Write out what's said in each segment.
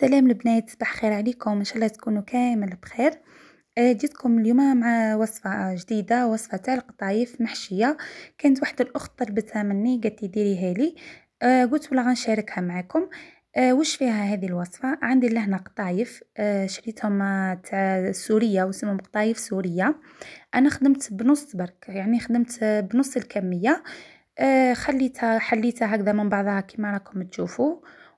سلام البنات صباح خير عليكم ان شاء الله تكونوا كامل بخير آه، جيتكم اليوم مع وصفة جديدة وصفة تاع القطايف محشية كانت واحد الأخت طلبتها مني قالت لي ديريها لي آه، قلت ولا غنشاركها معكم آه، وش فيها هذه الوصفة عندي لهنا قطايف شريتهم تاع سورية واسمهم قطايف سورية أنا خدمت بنص برك يعني خدمت بنص الكمية خليتها حليتها هكذا من بعضها كما راكم تشوفوا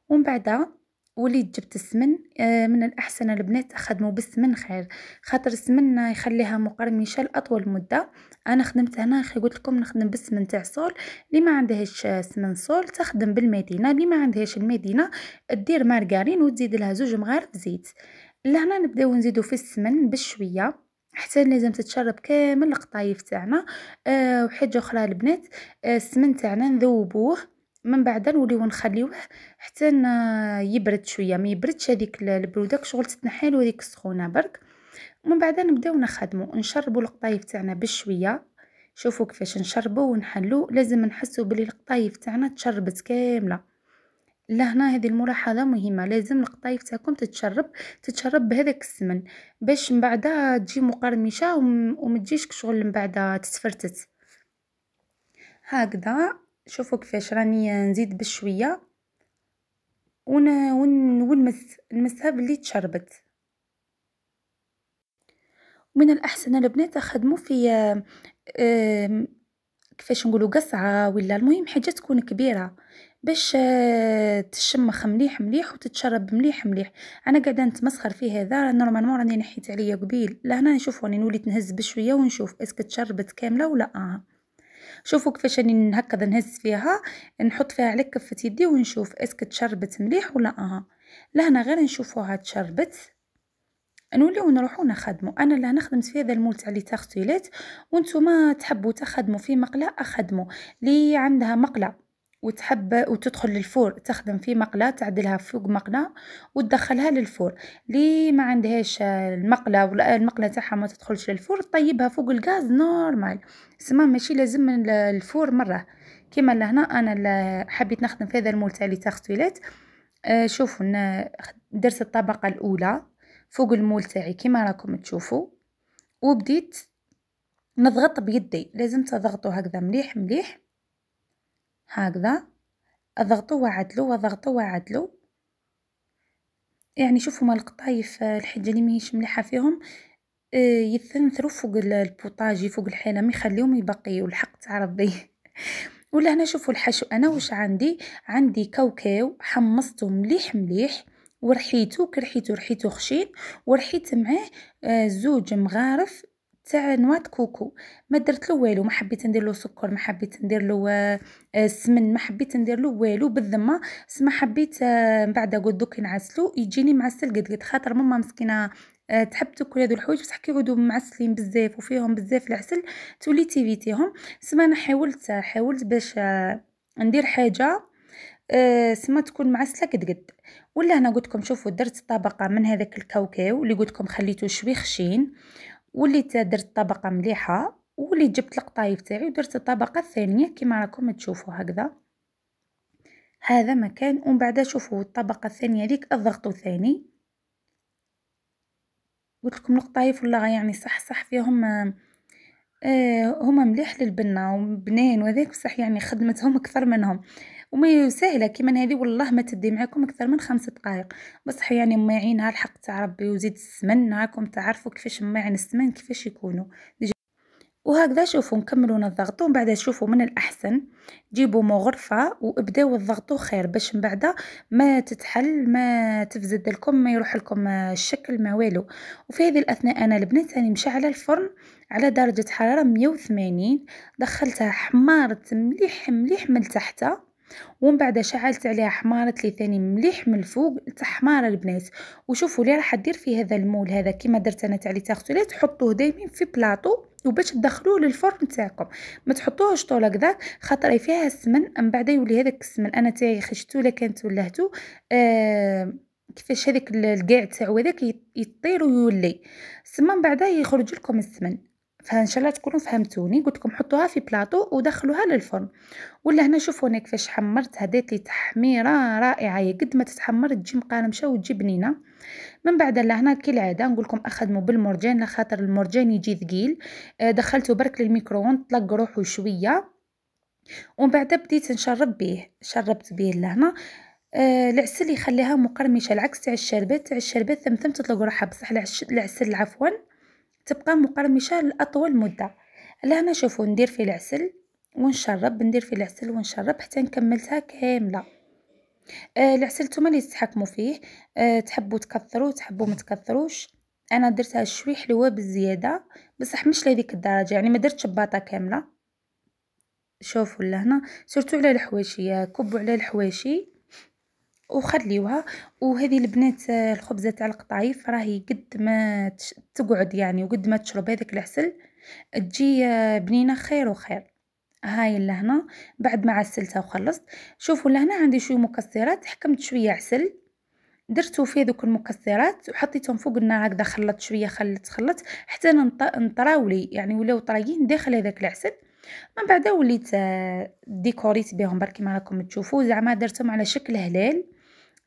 ومن بعدها وليت جبت السمن آه، من الأحسن البنات خدموا بالسمن خير خاطر السمن يخليها مقرمشة لأطول مدة أنا خدمت هنا أخي قلت لكم نخدم بالسمن تاع صول اللي ما عندهاش آه، سمن صول تخدم بالمدينة اللي ما عندهاش المدينة دير مارغرين وتزيد لها زوج مغارف زيت لهنا نبداو نزيدو في السمن بالشويه حتى لازم تتشرب كامل القطايف تاعنا أه وحاجه اخرى البنات آه، السمن أه تاعنا نذوبوه من بعد نوليو نخليوه حتى يبرد شويه ما يبردش هذيك البروده شغل تتنحالو هذيك السخونه برك من بعد نبداو نخدمو نشربو القطايف تاعنا بشويه شوفوا كيفاش نشربو ونحلو لازم نحسو بلي القطايف تاعنا تشربت كامله لهنا هذه الملاحظه مهمه لازم القطايف تاعكم تتشرب تتشرب بهذاك السمن باش من بعد تجي مقرمشه وما تجيش كشغل من بعد تتفرتت هكذا شوفوا كيفاش راني نزيد بشويه ون ونمس نمسها بلي تشربت ومن الاحسن البنات اخدموا في كيفاش نقولوا قصعه ولا المهم حاجه تكون كبيره باش آه، تشمخ مليح مليح وتتشرب مليح مليح انا قاعده نتمسخر في هذا نورمالمون راني نحيت عليا قبيل لهنا نشوف راني نولي نهز بشويه ونشوف اسك تشربت كامله ولا اه شوفوا كيفاش راني هكذا نهز فيها نحط فيها على كفه يدي ونشوف اسك تشربت مليح ولا اها لهنا غير نشوفوها تشربت نوليو نروحو نخدمو انا لا خدمت في هذا المول تاع لي تاغسيلات وانتم تحبوا تخدموا في مقله اخدموا لي عندها مقله وتحب وتدخل للفور تخدم في مقلة تعدلها فوق مقلة وتدخلها للفور لي ما عندهاش المقلة ولا المقلة تاعها ما تدخلش للفور طيبها فوق الغاز نورمال سما ماشي لازم الفور مرة كيما لهنا انا حبيت نخدم في هذا المول تاع لي تاغسويلات آه، شوفوا درت الطبقة الاولى فوق المول تاعي كيما راكم تشوفوا وبديت نضغط بيدي لازم تضغطوا هكذا مليح مليح هكذا اضغطوا وعدلوا وضغطوا وعدلوا يعني شوفوا ما القطايف آه، الحاجه اللي ماهيش مليحه فيهم آه، يثنثروا فوق البوطاجي فوق ما يخليهم يبقيو الحق تاع ربي ولا هنا شوفوا الحشو انا واش عندي عندي كاوكاو حمصته مليح مليح ورحيته كرحيته رحيته خشين ورحيت معاه آه، زوج مغارف تاع نواة كوكو ما درت له والو ما حبيت ندير له سكر ما حبيت ندير له السمن آه، آه، ما حبيت ندير له والو بالذمه سما حبيت آه، من بعد قلت دوك نعسلو يجيني معسل قد قد خاطر ماما مسكينه تحب تاكل هادو الحوايج بصح يعودوا معسلين بزاف وفيهم بزاف العسل تولي تيفيتيهم سما انا حاولت حاولت باش ندير حاجه سما تكون معسله قد قد ولا هنا قلت لكم شوفوا درت طبقه من هذاك الكاوكاو اللي قلت لكم خليته شوي خشين وليت درت طبقه مليحه وليت جبت القطايف تاعي ودرت الطبقه الثانيه كما راكم تشوفوا هكذا هذا مكان ومن بعد شوفوا الطبقه الثانيه هذيك الضغط ثاني قلت لكم القطايف والله يعني صح صح فيهم آه هما مليح للبنه وبنين وذاك بصح يعني خدمتهم اكثر منهم وما ساهله كيما هذه والله ما تدي معكم اكثر من خمس دقائق بصح يعني ما يعينها الحق تاع ربي وزيد السمن راكم تعرفوا كيفاش ما السمن كيفاش يكونوا وهكذا شوفوا نكملوا نضغطوا ومن بعد شوفوا من الاحسن جيبوا مغرفه وابداو تضغطوا خير باش من بعد ما تتحل ما تفزد لكم ما يروح لكم الشكل ما والو وفي هذه الاثناء انا البنات راني مشعله الفرن على درجه حراره 180 دخلتها حمارت مليح مليح من تحتها ومن بعد شعلت عليها حمارت لي ثاني مليح من الفوق تحمار البنات وشوفوا لي راح دير في هذا المول هذا كما درت انا تاع لي تاختولي تحطوه دايما في بلاطو وباش تدخلوه للفرن تاعكم ما تحطوهش طول هكذا خاطر فيها السمن من بعد يولي هذاك السمن انا تاعي خشتو لا كانت ولهتو آه كيفاش هذاك الكاع تاعو هذاك يطير ويولي سما من بعد يخرج لكم السمن فان شاء الله تكونوا فهمتوني قلت لكم حطوها في بلاطو ودخلوها للفرن ولا هنا شوفوا انا كيفاش حمرت هدات لي تحميره رائعه قد ما تتحمر تجي مقرمشه وتجي بنينه من بعد لهنا كالعاده نقول لكم اخدموا بالمرجان خاطر المرجان يجي ثقيل آه، دخلته برك للميكرووند طلق روحه شويه ومن بعد بديت نشرب به شربت به لهنا آه العسل يخليها مقرمشه العكس تاع الشربات تاع الشربات ثمثم تطلق روحها بصح العسل عفوا تبقى مقرمشه لاطول مده لهنا شوفوا ندير فيه العسل ونشرب ندير فيه العسل ونشرب حتى نكملتها كامله آه العسل نتوما اللي تتحكموا فيه آه تحبوا تكثروا تحبوا ما تكثروش انا درتها شوي حلوه بالزياده بصح مش لهذيك الدرجه يعني ما درتش بطاطا كامله شوفوا لهنا سيرتو على الحواشي كبوا على الحواشي وخليوها وهذه البنات آه، الخبزه تاع القطايف راهي قد ما تقعد يعني وقد ما تشرب هذاك العسل تجي آه، بنينه خير وخير هاي لهنا بعد ما عسلتها وخلصت شوفوا لهنا عندي شويه مكسرات حكمت شويه عسل درتو في ذوك المكسرات وحطيتهم فوق النار هكذا خلطت شويه خلطت خلطت حتى نطراولي يعني ولاو طريين داخل هذاك العسل من بعد وليت آه، ديكوريت بهم بركي ما راكم تشوفوا زعما درتهم على شكل هلال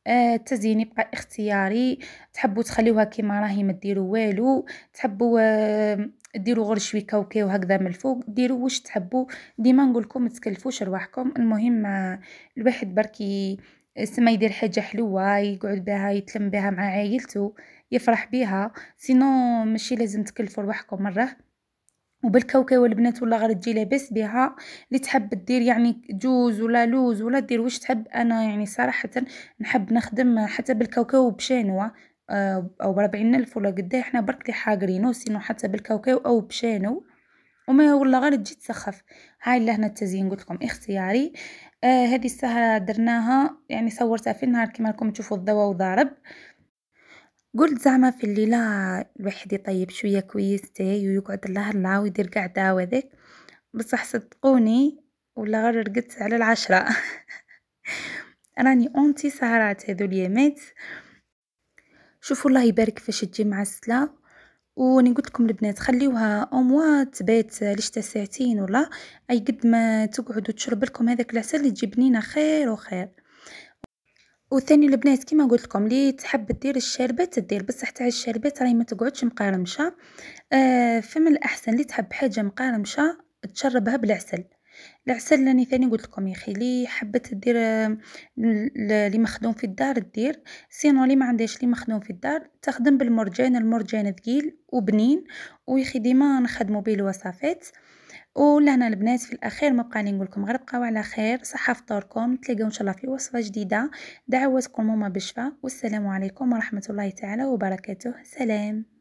التزيين آه، يبقى اختياري تحبوا تخليوها كيما راهي ما ديروا والو تحبوا آه، ديروا غير شوي كاوكاو هكذا من الفوق ديروا واش تحبوا ديما نقول لكم ما تكلفوش رواحكم المهم آه، الواحد بركي سما يدير حاجه حلوه يقعد بها يتلم بها مع عائلته يفرح بها سينو ماشي لازم تكلفوا رواحكم مره وبالكوكي والبنات ولا غير تجي لاباس بها اللي تحب دير يعني جوز ولا لوز ولا دير واش تحب انا يعني صراحه نحب نخدم حتى بالكوكاو بشانوه آه، او بربعين الف ولا قدا احنا برك لي حاقرينو سينو حتى بالكاوكاو او بشانو وما ولا غير تجي تسخف هاي لهنا التزيين قلت لكم اختياري آه هذه السهره درناها يعني صورتها في النهار كما راكم تشوفوا الضوء وضارب قلت زعما في الليلة الواحد يطيب شوية كويس تاي ويقعد لهلا ويدير قعدة هذاك بصح صدقوني ولا غير رقدت على العشرة راني اونتي سهرات هذو اليامات شوفوا الله يبارك فاش تجي مع السلا وني قلت لكم البنات خليوها اوموا تبات لشتا ساعتين ولا اي قد ما تقعدوا تشرب لكم هذاك العسل اللي تجي بنينه خير وخير وثاني البنات كما قلت لكم لي تحب دير الشربات دير بصح تاع الشربات راهي ما تقعدش مقرمشه آه فمن الاحسن اللي تحب حاجه مقرمشه تشربها بالعسل العسل راني ثاني قلت لكم يا اخي لي حبت دير اللي مخدوم في الدار دير سينو لي ما عندهاش لي مخدوم في الدار تخدم بالمرجان المرجان ثقيل وبنين ويخي ديما نخدمو به الوصفات ولهنا البنات في الاخير ما بقى نقول لكم غير بقاو على خير صحه فطوركم تلاقاو ان شاء الله في وصفه جديده دعواتكم ماما بالشفاء والسلام عليكم ورحمه الله تعالى وبركاته سلام